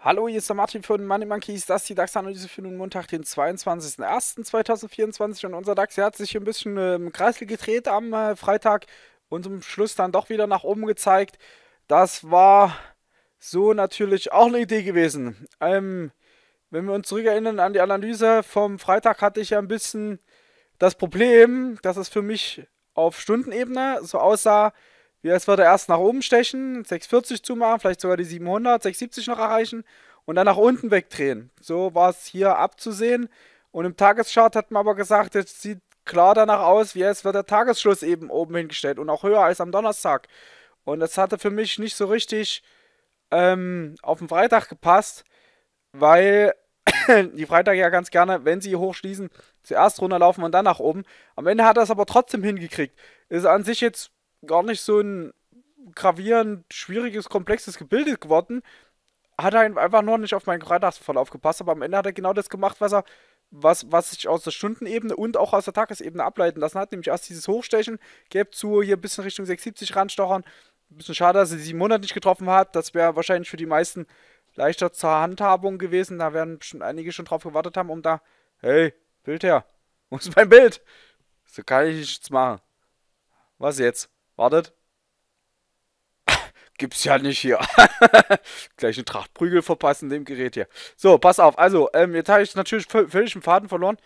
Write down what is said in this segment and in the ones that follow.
Hallo, hier ist der Martin von Money Monkeys. Das ist die DAX-Analyse für den Montag, den 22.01.2024. Und unser DAX hat sich ein bisschen im ähm, Kreisel gedreht am äh, Freitag und zum Schluss dann doch wieder nach oben gezeigt. Das war so natürlich auch eine Idee gewesen. Ähm, wenn wir uns zurückerinnern an die Analyse vom Freitag, hatte ich ja ein bisschen das Problem, dass es für mich auf Stundenebene so aussah, wie als würde er erst nach oben stechen, 640 zumachen, vielleicht sogar die 700, 670 noch erreichen und dann nach unten wegdrehen. So war es hier abzusehen. Und im Tageschart hat man aber gesagt, jetzt sieht klar danach aus, wie als wird der Tagesschluss eben oben hingestellt und auch höher als am Donnerstag. Und das hatte für mich nicht so richtig ähm, auf den Freitag gepasst, weil die Freitag ja ganz gerne, wenn sie hochschließen, zuerst runterlaufen und dann nach oben. Am Ende hat er es aber trotzdem hingekriegt. Ist an sich jetzt gar nicht so ein gravierend schwieriges, komplexes Gebilde geworden. Hat er einfach nur nicht auf meinen Freitagsverlauf gepasst, aber am Ende hat er genau das gemacht, was er was, was sich aus der Stundenebene und auch aus der Tagesebene ableiten lassen hat, nämlich erst dieses Hochstechen, gelb zu, hier ein bisschen Richtung 670 ranstochern. Ein bisschen schade, dass er sie 700 nicht getroffen hat. Das wäre wahrscheinlich für die meisten leichter zur Handhabung gewesen. Da werden bestimmt einige schon drauf gewartet haben, um da, hey, Bild her. Wo ist mein Bild? So kann ich nichts machen. Was jetzt? Wartet. Gibt's ja nicht hier. Gleich eine Tracht Prügel verpassen dem Gerät hier. So, pass auf. Also, ähm, jetzt habe ich natürlich völlig den Faden verloren.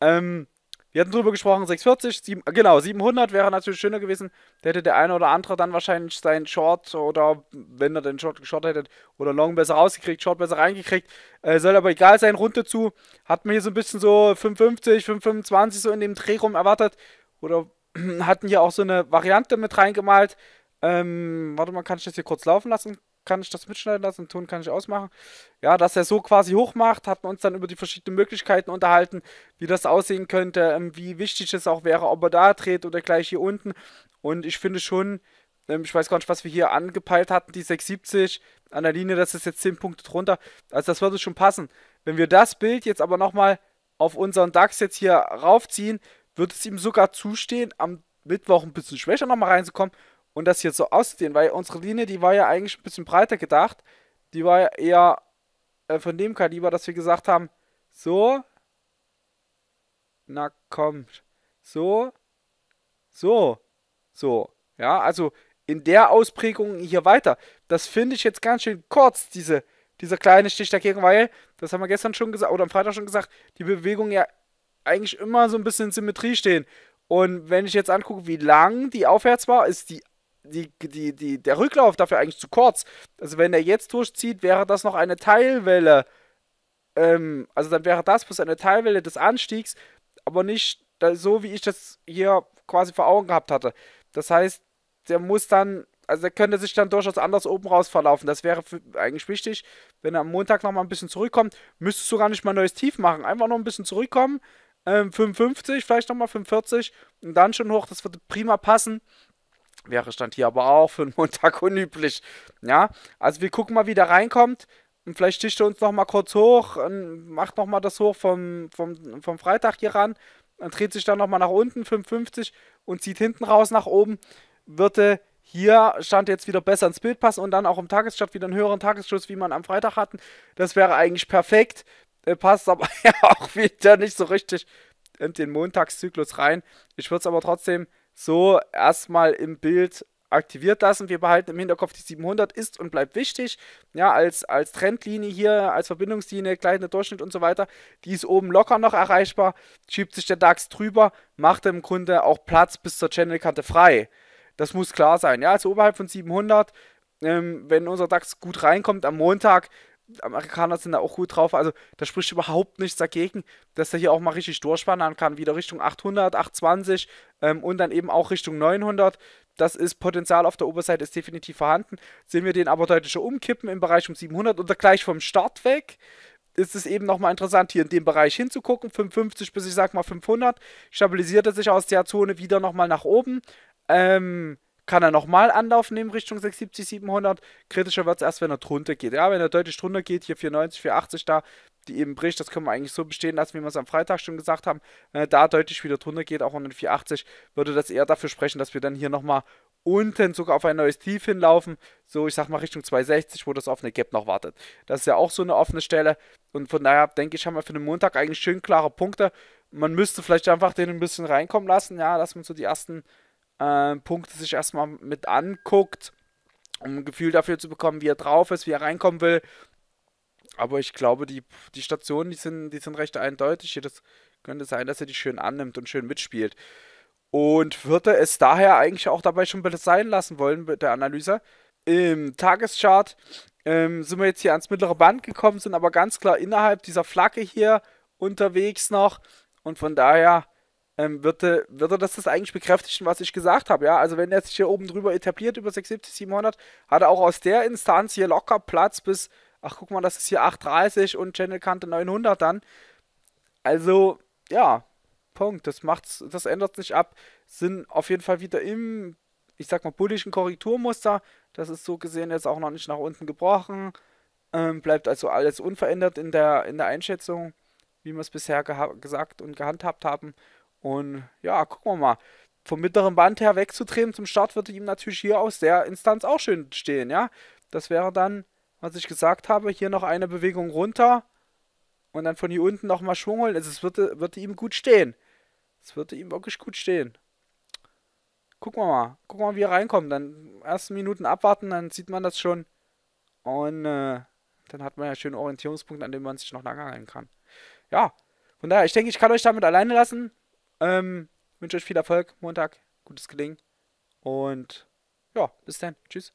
Ähm, wir hatten drüber gesprochen, 640, 7, äh, genau, 700 wäre natürlich schöner gewesen. Da hätte der eine oder andere dann wahrscheinlich seinen Short oder, wenn er den Short geshort hätte, oder Long besser rausgekriegt, Short besser reingekriegt. Äh, soll aber egal sein, runter zu. Hat man hier so ein bisschen so 550, 525 so in dem Dreh rum erwartet. Oder hatten hier auch so eine Variante mit reingemalt. Ähm, warte mal, kann ich das hier kurz laufen lassen? kann ich das mitschneiden lassen, den Ton kann ich ausmachen. Ja, dass er so quasi hoch macht, hatten uns dann über die verschiedenen Möglichkeiten unterhalten, wie das aussehen könnte, ähm, wie wichtig es auch wäre, ob er da dreht oder gleich hier unten. Und ich finde schon, ähm, ich weiß gar nicht, was wir hier angepeilt hatten, die 670 an der Linie, das ist jetzt 10 Punkte drunter. Also das würde schon passen. Wenn wir das Bild jetzt aber nochmal auf unseren DAX jetzt hier raufziehen, würde es ihm sogar zustehen, am Mittwoch ein bisschen schwächer nochmal reinzukommen und das hier so auszudehnen, weil unsere Linie, die war ja eigentlich ein bisschen breiter gedacht. Die war ja eher äh, von dem Kaliber, dass wir gesagt haben, so, na komm, so, so, so. Ja, also in der Ausprägung hier weiter. Das finde ich jetzt ganz schön kurz, diese, dieser kleine Stich dagegen, weil, das haben wir gestern schon gesagt, oder am Freitag schon gesagt, die Bewegung ja eigentlich immer so ein bisschen in Symmetrie stehen. Und wenn ich jetzt angucke, wie lang die aufwärts war, ist die die, die, die, der Rücklauf dafür eigentlich zu kurz. Also wenn er jetzt durchzieht, wäre das noch eine Teilwelle. Ähm, also dann wäre das bloß eine Teilwelle des Anstiegs, aber nicht so, wie ich das hier quasi vor Augen gehabt hatte. Das heißt, der muss dann, also der könnte sich dann durchaus anders oben raus verlaufen. Das wäre eigentlich wichtig, wenn er am Montag nochmal ein bisschen zurückkommt. Müsstest du gar nicht mal ein neues Tief machen. Einfach noch ein bisschen zurückkommen. Ähm, 55, vielleicht nochmal 45 und dann schon hoch. Das würde prima passen. Wäre Stand hier aber auch für einen Montag unüblich. Ja, also wir gucken mal, wie der reinkommt. Und vielleicht sticht er uns nochmal kurz hoch und macht nochmal das hoch vom, vom, vom Freitag hier ran. Dann dreht sich dann nochmal nach unten, 5,50 und zieht hinten raus nach oben. Würde hier stand jetzt wieder besser ins Bild passen und dann auch im Tagesstart wieder einen höheren Tagesschuss, wie man am Freitag hatten. Das wäre eigentlich perfekt. Passt aber ja auch wieder nicht so richtig in den Montagszyklus rein. Ich würde es aber trotzdem so erstmal im Bild aktiviert lassen. Wir behalten im Hinterkopf, die 700 ist und bleibt wichtig. Ja, als, als Trendlinie hier, als Verbindungslinie, gleitender Durchschnitt und so weiter. Die ist oben locker noch erreichbar. Schiebt sich der DAX drüber, macht im Grunde auch Platz bis zur Channelkante frei. Das muss klar sein. Ja, also oberhalb von 700, ähm, wenn unser DAX gut reinkommt am Montag, Amerikaner sind da auch gut drauf. Also da spricht überhaupt nichts dagegen, dass er hier auch mal richtig durchspannen kann. Wieder Richtung 800, 820 ähm, und dann eben auch Richtung 900. Das ist Potenzial auf der Oberseite ist definitiv vorhanden. Sehen wir den aber deutlich Umkippen im Bereich um 700 oder gleich vom Start weg ist es eben nochmal interessant, hier in dem Bereich hinzugucken. 550 bis ich sag mal 500 stabilisiert er sich aus der Zone wieder nochmal nach oben. Ähm, kann er nochmal Anlauf nehmen Richtung 670, 700. Kritischer wird es erst, wenn er drunter geht. Ja, wenn er deutlich drunter geht, hier 490, 480 da, die eben bricht, das können wir eigentlich so bestehen lassen, wie wir es am Freitag schon gesagt haben. Wenn er da deutlich wieder drunter geht, auch unter 480, würde das eher dafür sprechen, dass wir dann hier nochmal unten sogar auf ein neues Tief hinlaufen. So, ich sag mal Richtung 260, wo das offene Gap noch wartet. Das ist ja auch so eine offene Stelle. Und von daher denke ich, haben wir für den Montag eigentlich schön klare Punkte. Man müsste vielleicht einfach den ein bisschen reinkommen lassen, ja, dass man so die ersten äh, Punkte sich erstmal mit anguckt, um ein Gefühl dafür zu bekommen, wie er drauf ist, wie er reinkommen will. Aber ich glaube, die, die Stationen, die sind, die sind recht eindeutig. Das könnte sein, dass er die schön annimmt und schön mitspielt. Und würde es daher eigentlich auch dabei schon sein lassen wollen mit der Analyse. Im Tageschart ähm, sind wir jetzt hier ans mittlere Band gekommen, sind aber ganz klar innerhalb dieser Flagge hier unterwegs noch. Und von daher ähm, wird, äh, wird das, das eigentlich bekräftigen, was ich gesagt habe. Ja? Also wenn er sich hier oben drüber etabliert, über 670, 700, hat er auch aus der Instanz hier locker Platz bis, ach guck mal, das ist hier 830 und Channelkante 900 dann. Also, ja, Punkt. Das macht's, das ändert sich ab. Sind auf jeden Fall wieder im, ich sag mal, bullischen Korrekturmuster. Das ist so gesehen jetzt auch noch nicht nach unten gebrochen. Ähm, bleibt also alles unverändert in der, in der Einschätzung, wie wir es bisher gesagt und gehandhabt haben. Und ja, gucken wir mal. Vom mittleren Band her wegzutreten zum Start würde ihm natürlich hier aus der Instanz auch schön stehen, ja. Das wäre dann, was ich gesagt habe, hier noch eine Bewegung runter und dann von hier unten nochmal Schwung holen. Also es würde, würde ihm gut stehen. Es würde ihm wirklich gut stehen. Gucken wir mal. Gucken wir mal, wie er reinkommt. Dann ersten Minuten abwarten, dann sieht man das schon. Und äh, dann hat man ja schönen Orientierungspunkt, an dem man sich noch lange hangeln kann. Ja, von daher, ich denke, ich kann euch damit alleine lassen. Ähm, wünsche euch viel Erfolg Montag, gutes Gelingen und ja, bis dann. Tschüss.